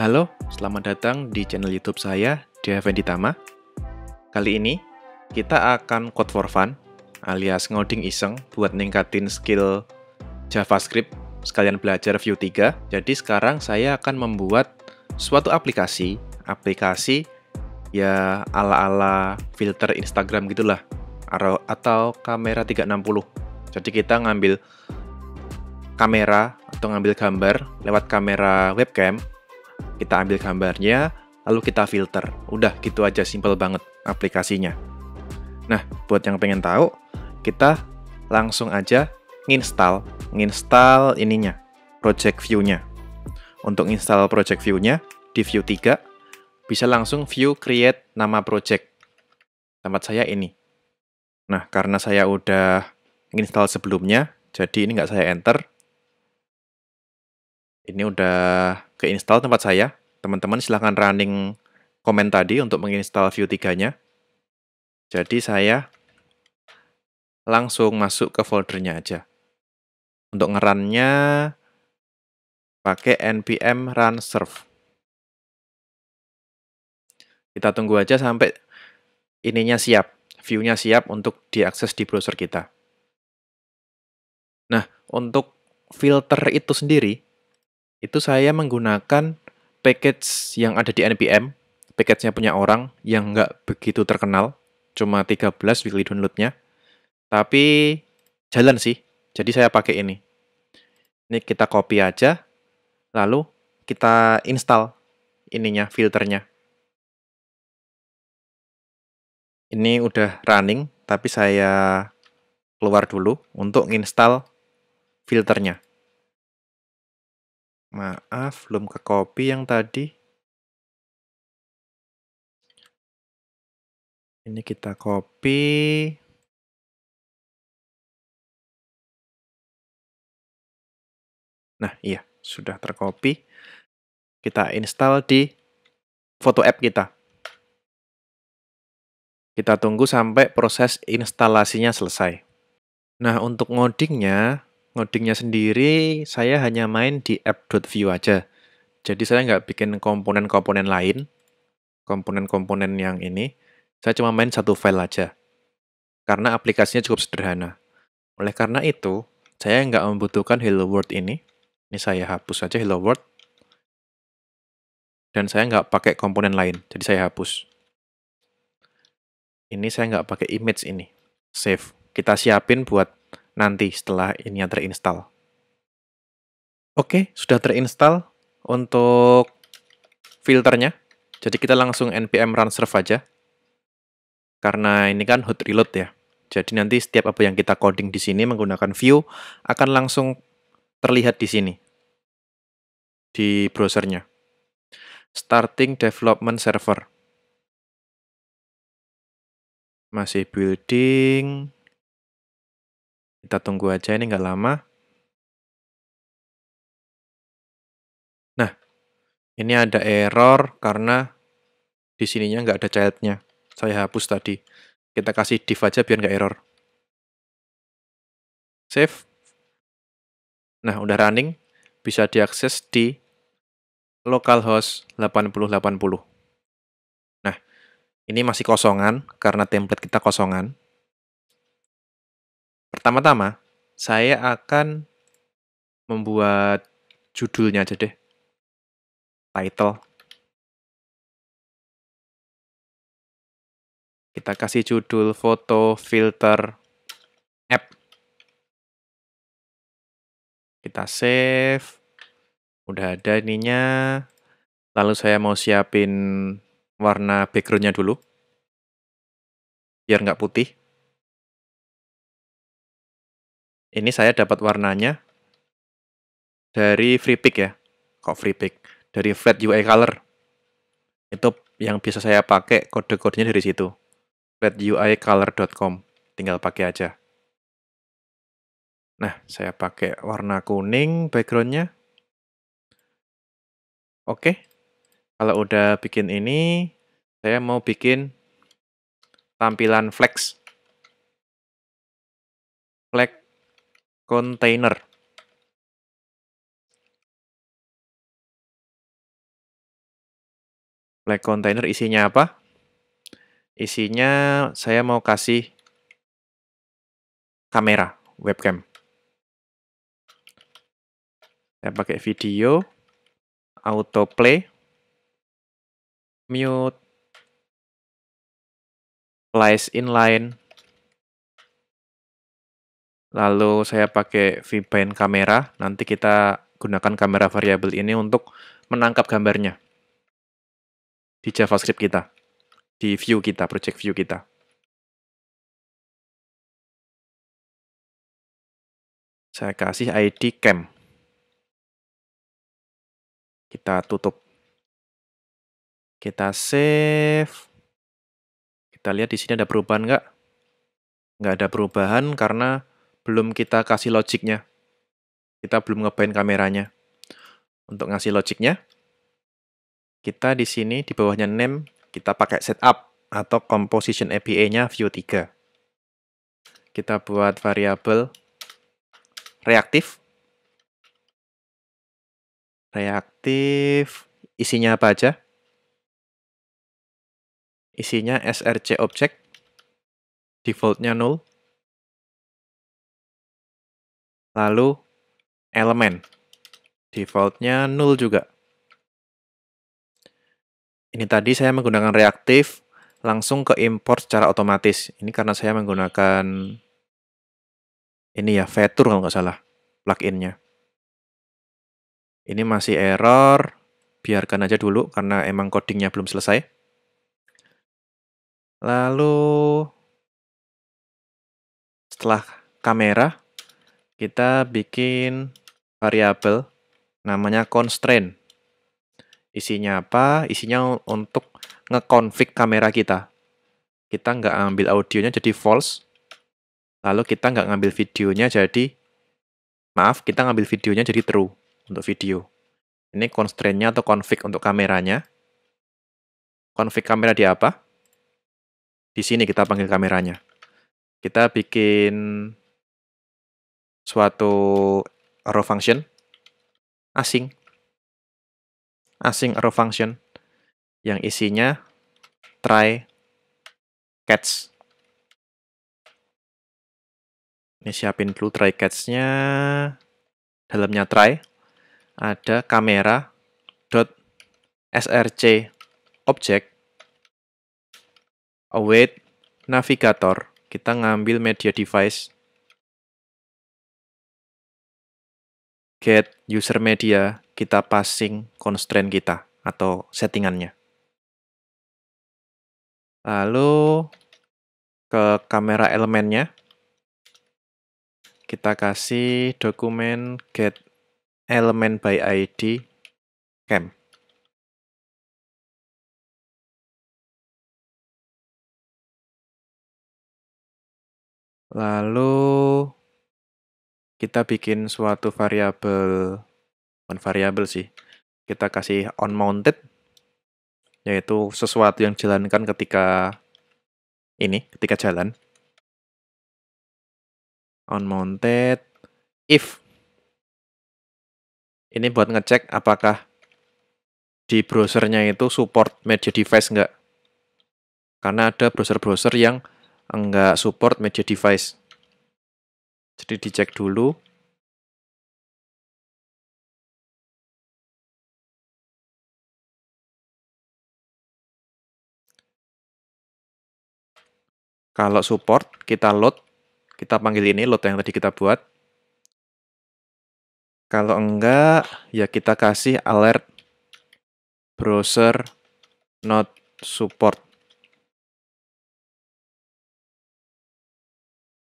Halo, selamat datang di channel YouTube saya, Devendi Tama. Kali ini, kita akan code for fun, alias ngoding iseng buat ningkatin skill JavaScript sekalian belajar Vue 3. Jadi sekarang saya akan membuat suatu aplikasi, aplikasi ya ala-ala filter Instagram gitulah, atau kamera 360. Jadi kita ngambil kamera atau ngambil gambar lewat kamera webcam kita ambil gambarnya, lalu kita filter. Udah gitu aja simple banget aplikasinya. Nah, buat yang pengen tahu, kita langsung aja nginstal, nginstal ininya, project view-nya. Untuk install project view-nya di view 3, bisa langsung view create nama project. Tempat saya ini. Nah, karena saya udah install sebelumnya, jadi ini nggak saya enter, ini udah keinstal tempat saya. Teman-teman silahkan running komen tadi untuk menginstal Vue 3-nya. Jadi saya langsung masuk ke foldernya aja. Untuk ngerannya pakai npm run serve. Kita tunggu aja sampai ininya siap, view-nya siap untuk diakses di browser kita. Nah, untuk filter itu sendiri, itu saya menggunakan package yang ada di NPM, package-nya punya orang yang nggak begitu terkenal, cuma 13 weekly download-nya. Tapi jalan sih, jadi saya pakai ini. Ini kita copy aja, lalu kita install ininya, filternya. Ini udah running, tapi saya keluar dulu untuk install filternya. Maaf, belum ke copy yang tadi. Ini kita copy. Nah, iya, sudah tercopy. Kita install di foto app kita. Kita tunggu sampai proses instalasinya selesai. Nah, untuk ngodingnya, ngodingnya sendiri saya hanya main di app.view aja. Jadi saya nggak bikin komponen-komponen lain, komponen-komponen yang ini. Saya cuma main satu file aja, karena aplikasinya cukup sederhana. Oleh karena itu, saya nggak membutuhkan Hello World ini. Ini saya hapus saja Hello World. Dan saya nggak pakai komponen lain, jadi saya hapus. Ini saya nggak pakai image ini. Save. Kita siapin buat nanti setelah ini terinstall. Oke, sudah terinstall untuk filternya. Jadi kita langsung npm run serve aja. Karena ini kan hot reload ya. Jadi nanti setiap apa yang kita coding di sini menggunakan view akan langsung terlihat di sini di browsernya. Starting development server. Masih building. Kita tunggu aja ini nggak lama. Nah, ini ada error karena di sininya nggak ada childnya. Saya hapus tadi. Kita kasih div aja biar nggak error. Save. Nah, udah running. Bisa diakses di localhost 8080. Nah, ini masih kosongan karena template kita kosongan. Pertama-tama, saya akan membuat judulnya aja deh. Title. Kita kasih judul foto filter app. Kita save. Udah ada ininya. Lalu saya mau siapin warna backgroundnya dulu. Biar nggak putih. ini saya dapat warnanya dari free pick ya kok free pick dari flat UI color itu yang bisa saya pakai kode-kodenya dari situ flat UI color.com tinggal pakai aja nah saya pakai warna kuning backgroundnya oke kalau udah bikin ini saya mau bikin tampilan flex flex container. Flag container isinya apa? Isinya saya mau kasih kamera, webcam. Saya pakai video, autoplay, mute, place inline, Lalu saya pakai VPN kamera. Nanti kita gunakan kamera variabel ini untuk menangkap gambarnya di JavaScript kita, di view kita, project view kita. Saya kasih ID cam. Kita tutup. Kita save. Kita lihat di sini ada perubahan nggak? Nggak ada perubahan karena belum kita kasih logiknya. Kita belum ngebain kameranya. Untuk ngasih logiknya, kita di sini di bawahnya name, kita pakai setup atau composition APA-nya view 3. Kita buat variabel reaktif. Reaktif isinya apa aja? Isinya src object. Defaultnya null. Lalu elemen. Defaultnya null juga. Ini tadi saya menggunakan reaktif langsung ke import secara otomatis. Ini karena saya menggunakan ini ya, Fetur kalau nggak salah pluginnya. Ini masih error, biarkan aja dulu karena emang codingnya belum selesai. Lalu setelah kamera, kita bikin variabel namanya constraint. Isinya apa? Isinya untuk ngekonfig kamera kita. Kita nggak ambil audionya jadi false. Lalu kita nggak ngambil videonya jadi, maaf, kita ngambil videonya jadi true untuk video. Ini constraint-nya atau config untuk kameranya. Config kamera di apa? Di sini kita panggil kameranya. Kita bikin suatu arrow function asing asing arrow function yang isinya try catch ini siapin dulu try catch-nya dalamnya try ada kamera dot src object await navigator kita ngambil media device get user media, kita passing constraint kita atau settingannya. Lalu ke kamera elemennya, kita kasih dokumen get element by ID cam. Lalu kita bikin suatu variabel on variabel sih kita kasih on mounted yaitu sesuatu yang jalankan ketika ini ketika jalan on mounted if ini buat ngecek apakah di browsernya itu support media device enggak karena ada browser-browser yang enggak support media device jadi dicek dulu. Kalau support, kita load. Kita panggil ini, load yang tadi kita buat. Kalau enggak, ya kita kasih alert browser not support.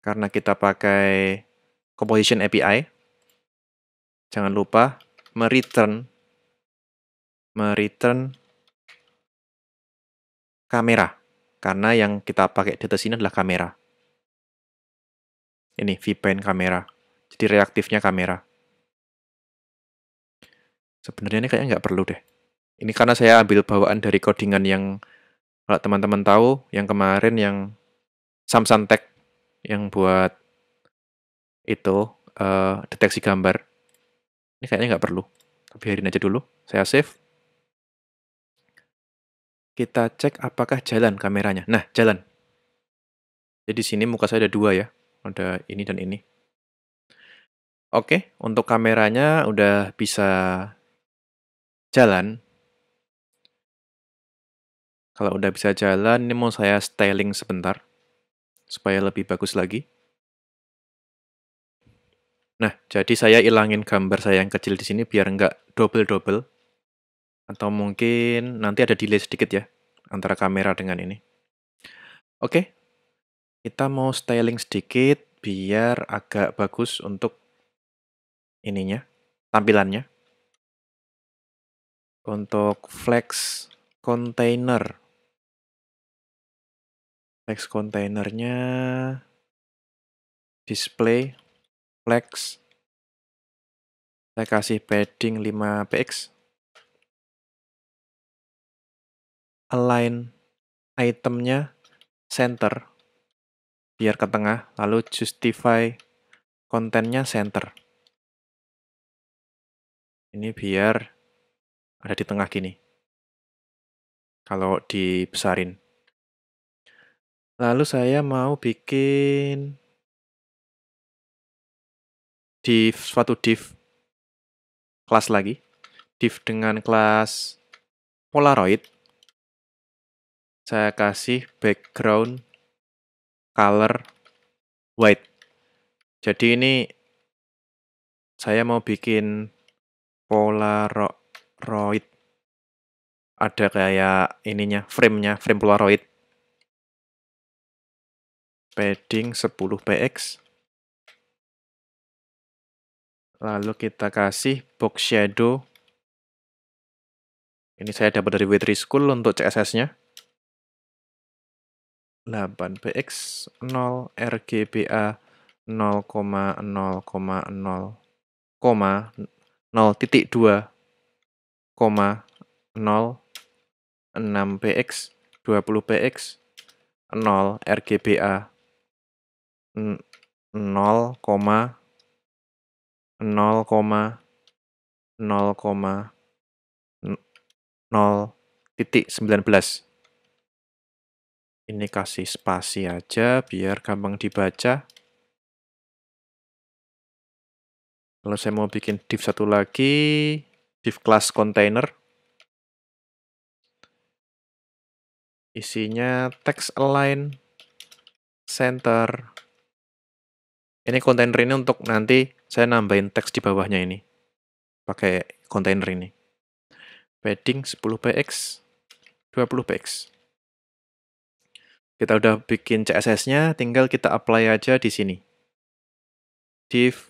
karena kita pakai composition API. Jangan lupa mereturn mereturn kamera karena yang kita pakai atas sini adalah kamera. Ini VPN kamera. Jadi reaktifnya kamera. Sebenarnya ini kayaknya nggak perlu deh. Ini karena saya ambil bawaan dari codingan yang kalau teman-teman tahu yang kemarin yang Samsung Tech yang buat itu uh, deteksi gambar. Ini kayaknya nggak perlu. Biarin aja dulu. Saya save. Kita cek apakah jalan kameranya. Nah, jalan. Jadi sini muka saya ada dua ya. Ada ini dan ini. Oke, untuk kameranya udah bisa jalan. Kalau udah bisa jalan, ini mau saya styling sebentar supaya lebih bagus lagi. Nah, jadi saya ilangin gambar saya yang kecil di sini biar nggak double-double. Atau mungkin nanti ada delay sedikit ya, antara kamera dengan ini. Oke, kita mau styling sedikit biar agak bagus untuk ininya, tampilannya. Untuk flex container next containernya display flex saya kasih padding 5 px align itemnya center biar ke tengah lalu justify kontennya center ini biar ada di tengah gini kalau dibesarin Lalu saya mau bikin div suatu div kelas lagi, div dengan kelas Polaroid. Saya kasih background color white. Jadi ini saya mau bikin Polaroid. Ada kayak ininya, frame-nya, frame Polaroid padding 10px lalu kita kasih box shadow ini saya dapat dari w School untuk CSS nya 8px 0 RGBA 0,0,0 0 titik 0 px 20px 0 RGBA N 0, 0, 0, 0, titik Ini kasih spasi aja biar gampang dibaca. Kalau saya mau bikin div satu lagi, div class container. Isinya text align center ini kontainer ini untuk nanti saya nambahin teks di bawahnya ini. Pakai kontainer ini. Padding 10 px 20 px Kita udah bikin CSS-nya, tinggal kita apply aja di sini. Div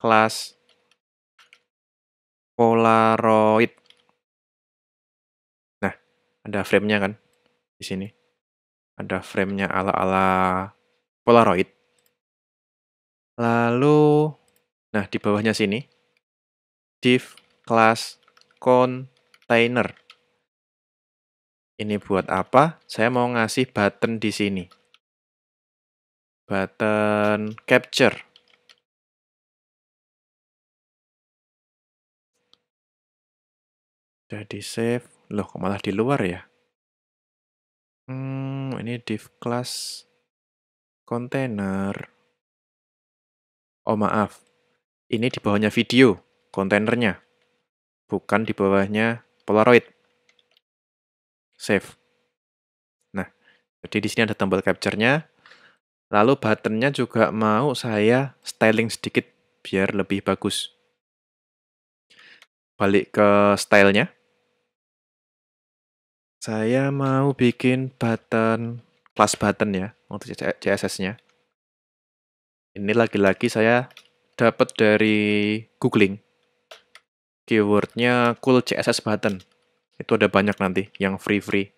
class Polaroid. Nah, ada frame-nya kan di sini. Ada frame-nya ala-ala Polaroid. Lalu, nah di bawahnya sini, div class container. Ini buat apa? Saya mau ngasih button di sini. Button capture. Jadi save. Loh, kok malah di luar ya? Hmm, ini div class container. Oh maaf, ini di bawahnya video, kontainernya. Bukan di bawahnya Polaroid. Save. Nah, jadi di sini ada tombol capture-nya. Lalu button-nya juga mau saya styling sedikit biar lebih bagus. Balik ke stylenya. Saya mau bikin button, class button ya, untuk CSS-nya. Ini lagi-lagi saya dapat dari googling. Keywordnya cool CSS button. Itu ada banyak nanti yang free-free.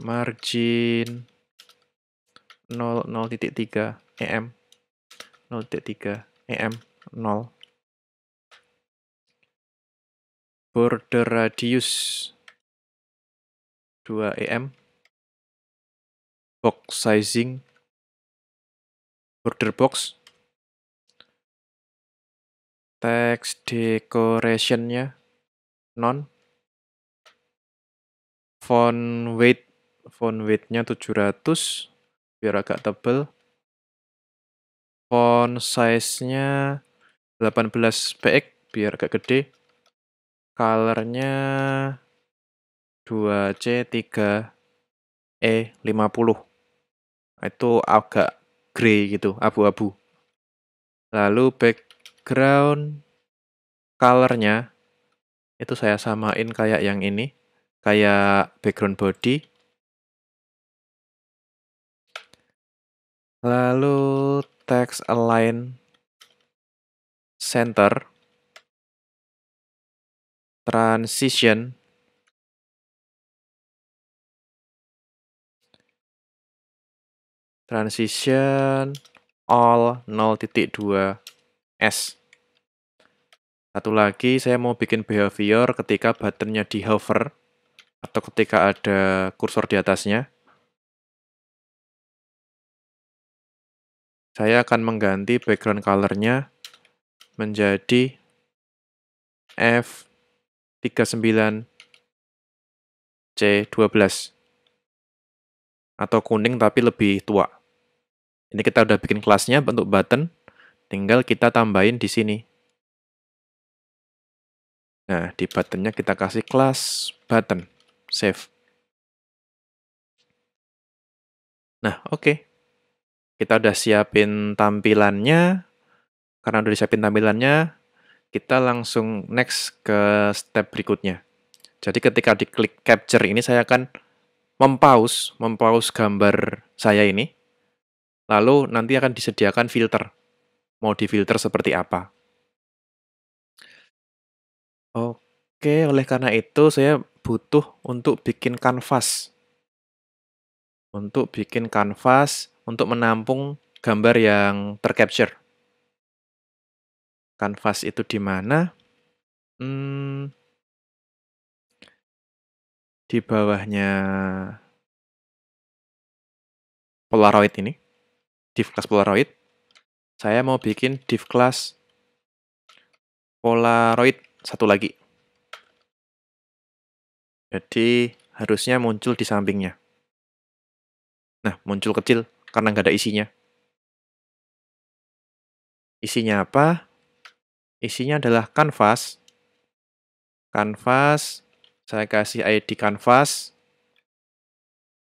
Margin 0.3 EM 0.3 EM 0 border radius 2 EM box sizing border box text decorationnya non font weight font weightnya 700 biar agak tebel font size-nya 18 px biar agak gede colornya 2C3E50 itu agak grey gitu, abu-abu. Lalu background colornya itu saya samain kayak yang ini, kayak background body. Lalu text align center transition transition all 0.2 S. Satu lagi, saya mau bikin behavior ketika buttonnya di hover atau ketika ada kursor di atasnya. Saya akan mengganti background colornya menjadi F39 C12 atau kuning tapi lebih tua. Ini kita udah bikin kelasnya bentuk button, tinggal kita tambahin di sini. Nah, di buttonnya kita kasih kelas button, save. Nah, oke. Okay. Kita udah siapin tampilannya. Karena udah disiapin tampilannya, kita langsung next ke step berikutnya. Jadi ketika diklik capture ini, saya akan mempaus, mempause gambar saya ini. Lalu nanti akan disediakan filter. Mau filter seperti apa? Oke, oleh karena itu saya butuh untuk bikin kanvas. Untuk bikin kanvas untuk menampung gambar yang tercapture. Kanvas itu di mana? Hmm, di bawahnya Polaroid ini, div class Polaroid, saya mau bikin div class Polaroid satu lagi. Jadi harusnya muncul di sampingnya. Nah, muncul kecil karena nggak ada isinya. Isinya apa? Isinya adalah kanvas. Kanvas saya kasih ID canvas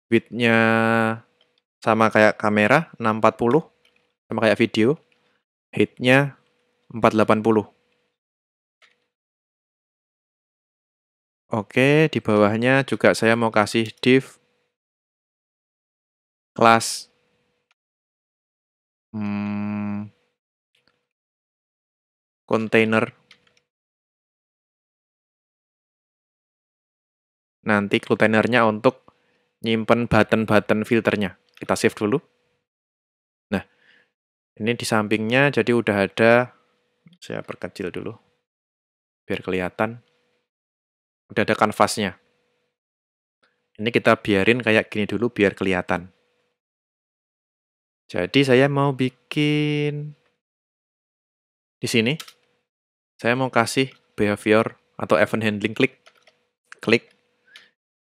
widthnya sama kayak kamera 640 sama kayak video heightnya 480 oke di bawahnya juga saya mau kasih div kelas hmm, container nanti glutenernya untuk nyimpen button-button filternya. Kita save dulu. Nah, ini di sampingnya jadi udah ada, saya perkecil dulu, biar kelihatan. Udah ada kanvasnya. Ini kita biarin kayak gini dulu biar kelihatan. Jadi saya mau bikin di sini. Saya mau kasih behavior atau event handling klik. Klik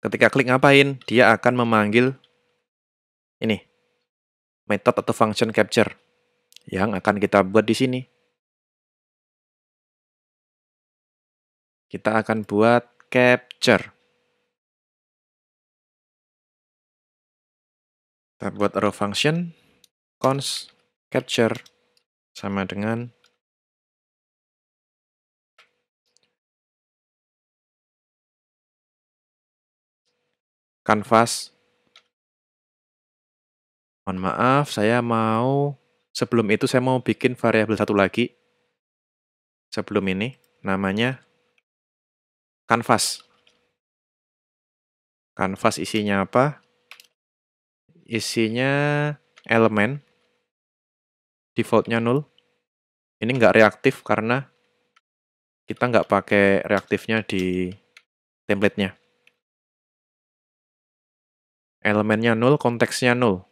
Ketika klik ngapain, dia akan memanggil ini metode atau function capture yang akan kita buat di sini. Kita akan buat capture. Kita buat arrow function const capture sama dengan kanvas. Mohon maaf, saya mau sebelum itu saya mau bikin variabel satu lagi. Sebelum ini namanya kanvas. Kanvas isinya apa? Isinya elemen. Defaultnya nol. Ini nggak reaktif karena kita nggak pakai reaktifnya di template-nya elemennya nol, konteksnya nol.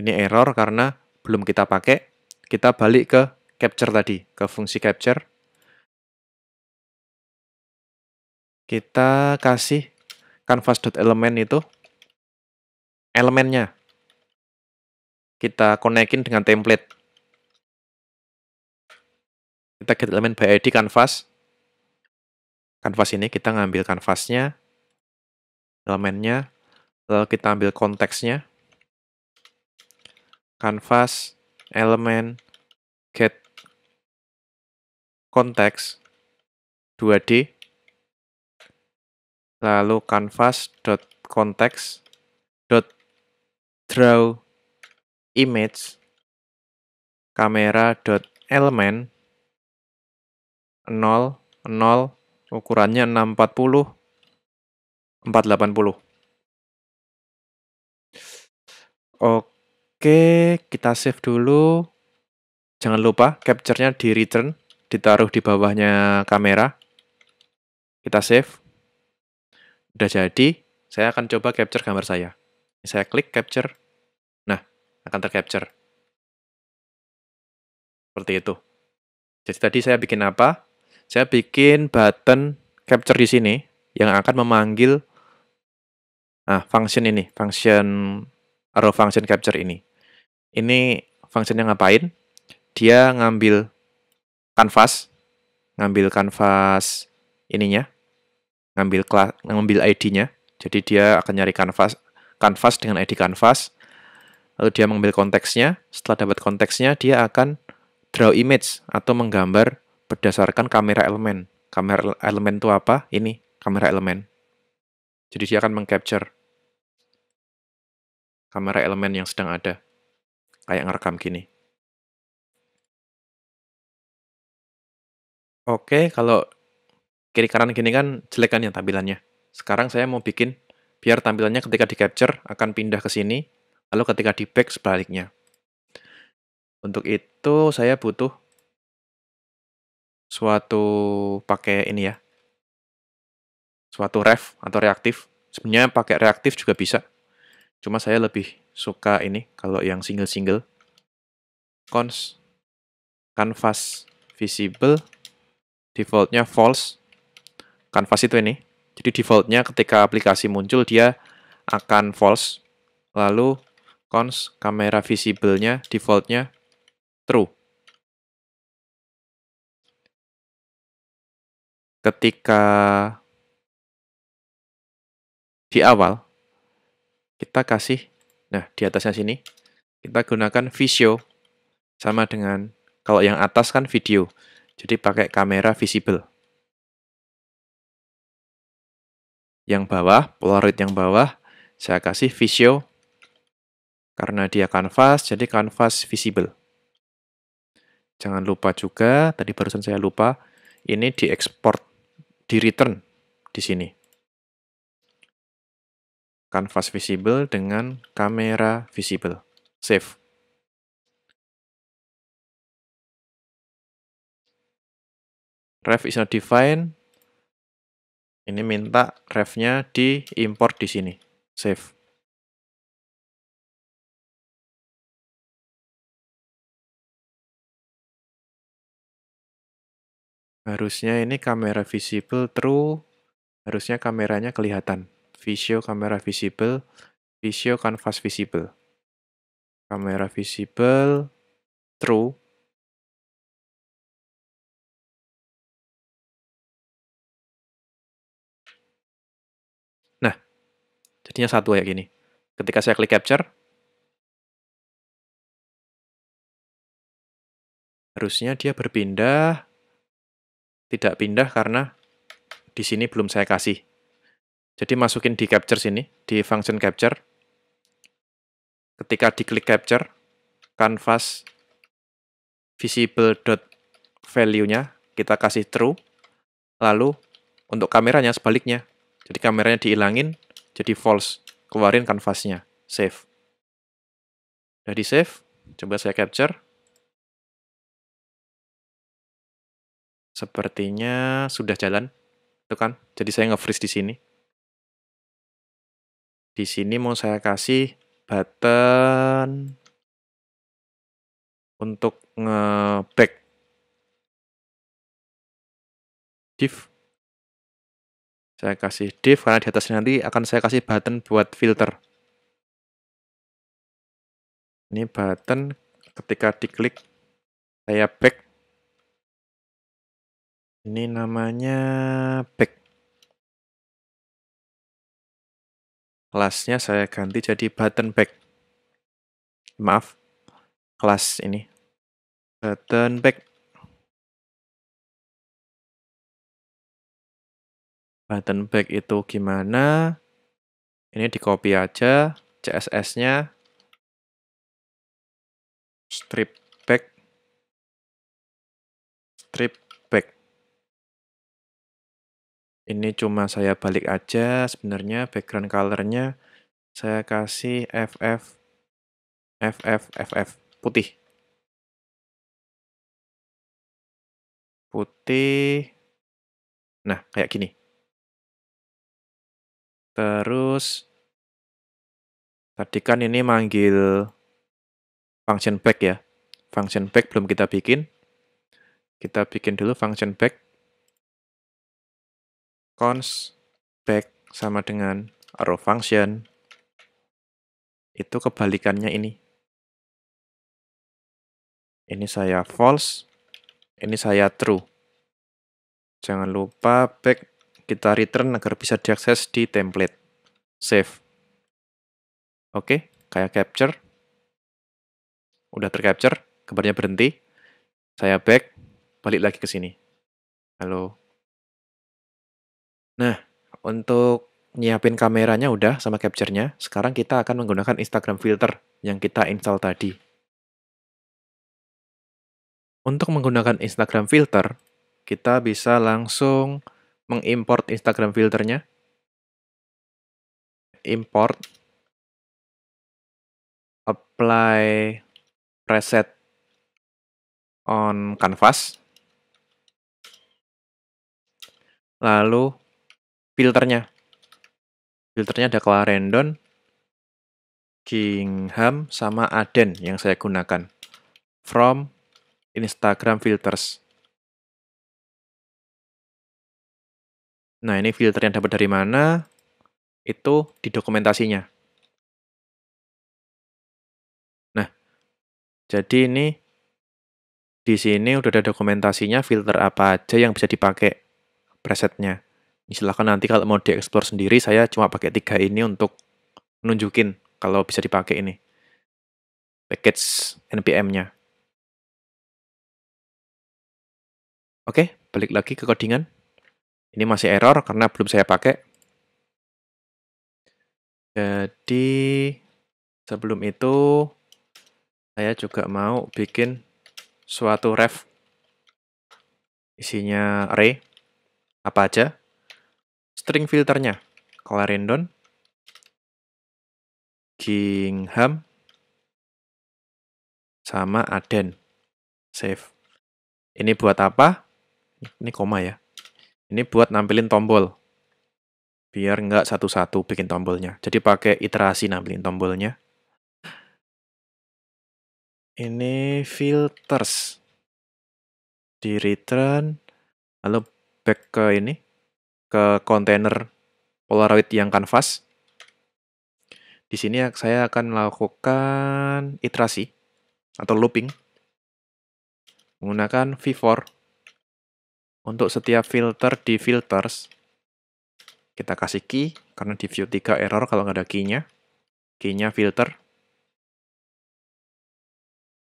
Ini error karena belum kita pakai. Kita balik ke capture tadi, ke fungsi capture. Kita kasih canvas.element itu elemennya. Kita konekin dengan template. Kita get element by ID canvas Kanvas ini kita ngambil kanvasnya, elemennya, lalu eh, kita ambil konteksnya. Kanvas, elemen, get konteks 2D lalu kanvas dot konteks dot draw image kamera dot elemen 0 0 Ukurannya 640 480. Oke, kita save dulu. Jangan lupa capture-nya di return, ditaruh di bawahnya kamera. Kita save. Udah jadi, saya akan coba capture gambar saya. Saya klik capture. Nah, akan tercapture. Seperti itu. Jadi tadi saya bikin apa? saya bikin button capture di sini yang akan memanggil nah, function ini, function arrow function capture ini. Ini yang ngapain? Dia ngambil canvas, ngambil canvas ininya, ngambil kelas, ngambil ID-nya. Jadi dia akan nyari canvas, canvas dengan ID canvas. Lalu dia mengambil konteksnya. Setelah dapat konteksnya, dia akan draw image atau menggambar berdasarkan kamera elemen. Kamera elemen itu apa? Ini, kamera elemen. Jadi dia akan mengcapture kamera elemen yang sedang ada. Kayak ngerekam gini. Oke, kalau kiri kanan gini kan jelek kan ya tampilannya. Sekarang saya mau bikin biar tampilannya ketika di capture akan pindah ke sini, lalu ketika di back sebaliknya. Untuk itu saya butuh suatu pakai ini ya, suatu ref atau reaktif. Sebenarnya pakai reaktif juga bisa. Cuma saya lebih suka ini kalau yang single-single. Cons canvas visible defaultnya false. Canvas itu ini. Jadi defaultnya ketika aplikasi muncul dia akan false. Lalu cons kamera visible-nya defaultnya true. ketika di awal kita kasih nah di atasnya sini kita gunakan visio sama dengan kalau yang atas kan video. Jadi pakai kamera visible. Yang bawah, polaroid yang bawah saya kasih visio karena dia kanvas, jadi kanvas visible. Jangan lupa juga, tadi barusan saya lupa, ini diekspor di return di sini. Canvas visible dengan kamera visible. Save. Ref is not defined. Ini minta refnya import di sini. Save. Harusnya ini kamera visible true, harusnya kameranya kelihatan. Visio kamera visible, visio canvas visible. Kamera visible true. Nah, jadinya satu kayak gini. Ketika saya klik capture, harusnya dia berpindah tidak pindah karena di sini belum saya kasih. Jadi masukin di capture sini, di function capture. Ketika diklik capture, canvas visible.value-nya kita kasih true. Lalu untuk kameranya sebaliknya. Jadi kameranya dihilangin, jadi false. Keluarin canvas-nya, save. Jadi save, coba saya capture. Sepertinya sudah jalan. Itu kan. Jadi saya nge-freeze di sini. Di sini mau saya kasih button untuk nge-back. Div. Saya kasih div karena di atas nanti akan saya kasih button buat filter. Ini button ketika diklik saya back ini namanya back. Kelasnya saya ganti jadi button back. Maaf, kelas ini. Button back. Button back itu gimana? Ini di copy aja, CSS-nya, strip Ini cuma saya balik aja sebenarnya background colornya saya kasih FF FF FF putih. Putih. Nah, kayak gini. Terus tadi kan ini manggil function back ya. Function back belum kita bikin. Kita bikin dulu function back cons back sama dengan arrow function itu kebalikannya ini. Ini saya false, ini saya true. Jangan lupa back kita return agar bisa diakses di template. Save. Oke, kayak capture. Udah tercapture, gambarnya berhenti. Saya back, balik lagi ke sini. Halo. Nah, untuk nyiapin kameranya udah sama capture-nya, sekarang kita akan menggunakan Instagram filter yang kita install tadi. Untuk menggunakan Instagram filter, kita bisa langsung mengimport Instagram filternya. Import, apply preset on canvas, lalu filternya. Filternya ada Clarendon, Kingham, sama Aden yang saya gunakan. From Instagram filters. Nah, ini filter yang dapat dari mana? Itu di dokumentasinya. Nah, jadi ini di sini udah ada dokumentasinya filter apa aja yang bisa dipakai presetnya silahkan nanti kalau mau dieksplor sendiri saya cuma pakai tiga ini untuk nunjukin kalau bisa dipakai ini package npm-nya oke balik lagi ke codingan ini masih error karena belum saya pakai jadi sebelum itu saya juga mau bikin suatu ref isinya array apa aja string filternya. Clarendon, Gingham, sama Aden. Save. Ini buat apa? Ini koma ya. Ini buat nampilin tombol. Biar nggak satu-satu bikin tombolnya. Jadi pakai iterasi nampilin tombolnya. Ini filters. Di return. Lalu back ke ini ke kontainer Polaroid yang kanvas. Di sini ya, saya akan melakukan iterasi atau looping menggunakan V4 untuk setiap filter di filters kita kasih key karena di view 3 error kalau nggak ada keynya keynya filter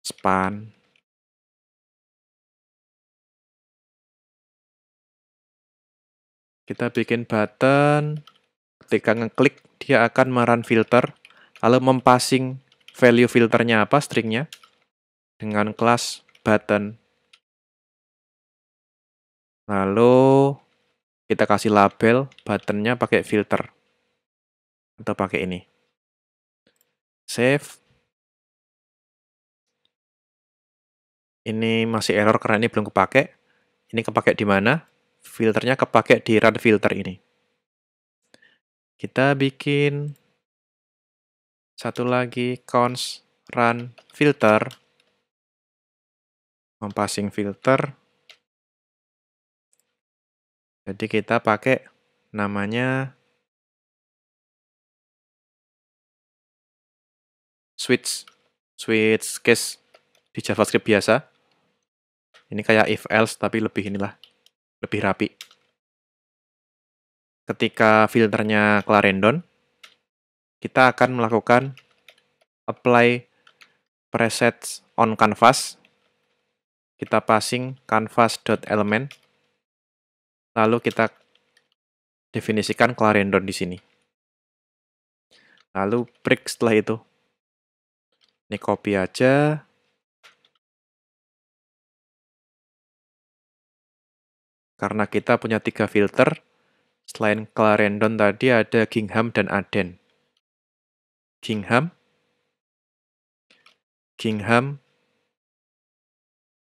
span Kita bikin button, ketika ngeklik dia akan meran filter, lalu mempassing value filternya apa stringnya dengan kelas button. Lalu kita kasih label buttonnya pakai filter atau pakai ini. Save. Ini masih error karena ini belum kepake. Ini kepake di mana? filternya kepake di run filter ini. Kita bikin satu lagi cons run filter mempassing filter. Jadi kita pakai namanya switch switch case di JavaScript biasa. Ini kayak if else tapi lebih inilah lebih rapi. Ketika filternya clarendon, kita akan melakukan apply presets on canvas. Kita passing canvas.element. Lalu kita definisikan clarendon di sini. Lalu break setelah itu. Ini copy aja, Karena kita punya tiga filter, selain Clarendon tadi ada Gingham dan Aden. Gingham, Gingham,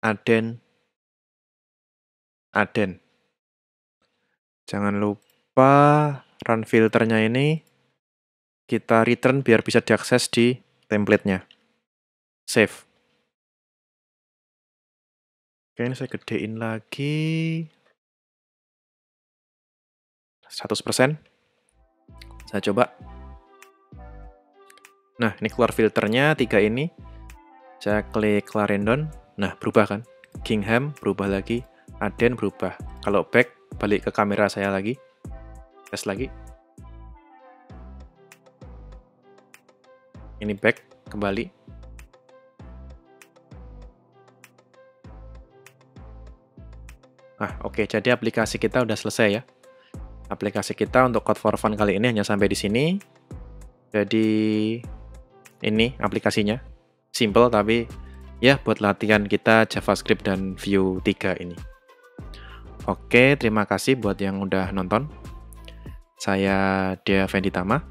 Aden, Aden. Jangan lupa run filternya ini kita return biar bisa diakses di templatenya. Save. Oke, ini saya gedein lagi. 100%. Saya coba. Nah, ini keluar filternya, tiga ini. Saya klik Clarendon. Nah, berubah kan? Kingham berubah lagi. Aden berubah. Kalau back, balik ke kamera saya lagi. Tes lagi. Ini back, kembali. Nah, oke, okay, jadi aplikasi kita udah selesai ya aplikasi kita untuk Code for Fun kali ini hanya sampai di sini. Jadi ini aplikasinya. Simple tapi ya buat latihan kita JavaScript dan Vue 3 ini. Oke, terima kasih buat yang udah nonton. Saya Dea Tama.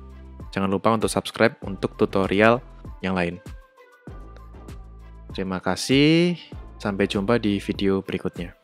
Jangan lupa untuk subscribe untuk tutorial yang lain. Terima kasih. Sampai jumpa di video berikutnya.